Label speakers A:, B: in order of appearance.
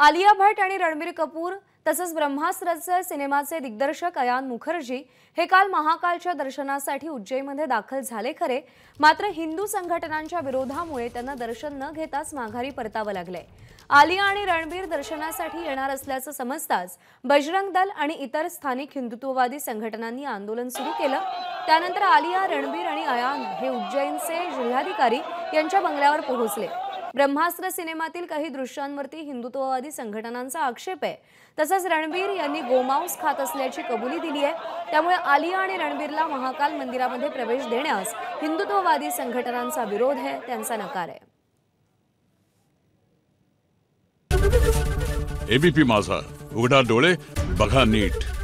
A: आलिया भट आणि रणबीर कपूर तसंच ब्रह्मास्त्रचे सिनेमाचे दिग्दर्शक अयान मुखर्जी हे काल महाकालच्या दर्शनासाठी उज्जैनमध्ये दाखल झाले खरे मात्र हिंदू संघटनांच्या विरोधामुळे त्यांना दर्शन न घेताच माघारी परतावं लागले आलिया आणि रणबीर दर्शनासाठी येणार असल्याचं समजताच बजरंग दल आणि इतर स्थानिक हिंदुत्ववादी संघटनांनी आंदोलन सुरू केलं त्यानंतर आलिया रणबीर आणि अयान हे उज्जैनचे जिल्हाधिकारी यांच्या बंगल्यावर पोहोचले ब्रह्मास्त्र सिनेमातील काही दृश्यांवरती हिंदुत्ववादी संघटनांचा आक्षेप आहे तसंच रणबीर यांनी गोमांस खात असल्याची कबुली दिली आहे त्यामुळे आलिया आणि रणबीरला महाकाल मंदिरामध्ये प्रवेश देण्यास हिंदुत्ववादी संघटनांचा विरोध आहे त्यांचा नकार आहे
B: एबीपी माझा उघडा डोळे बघा नीट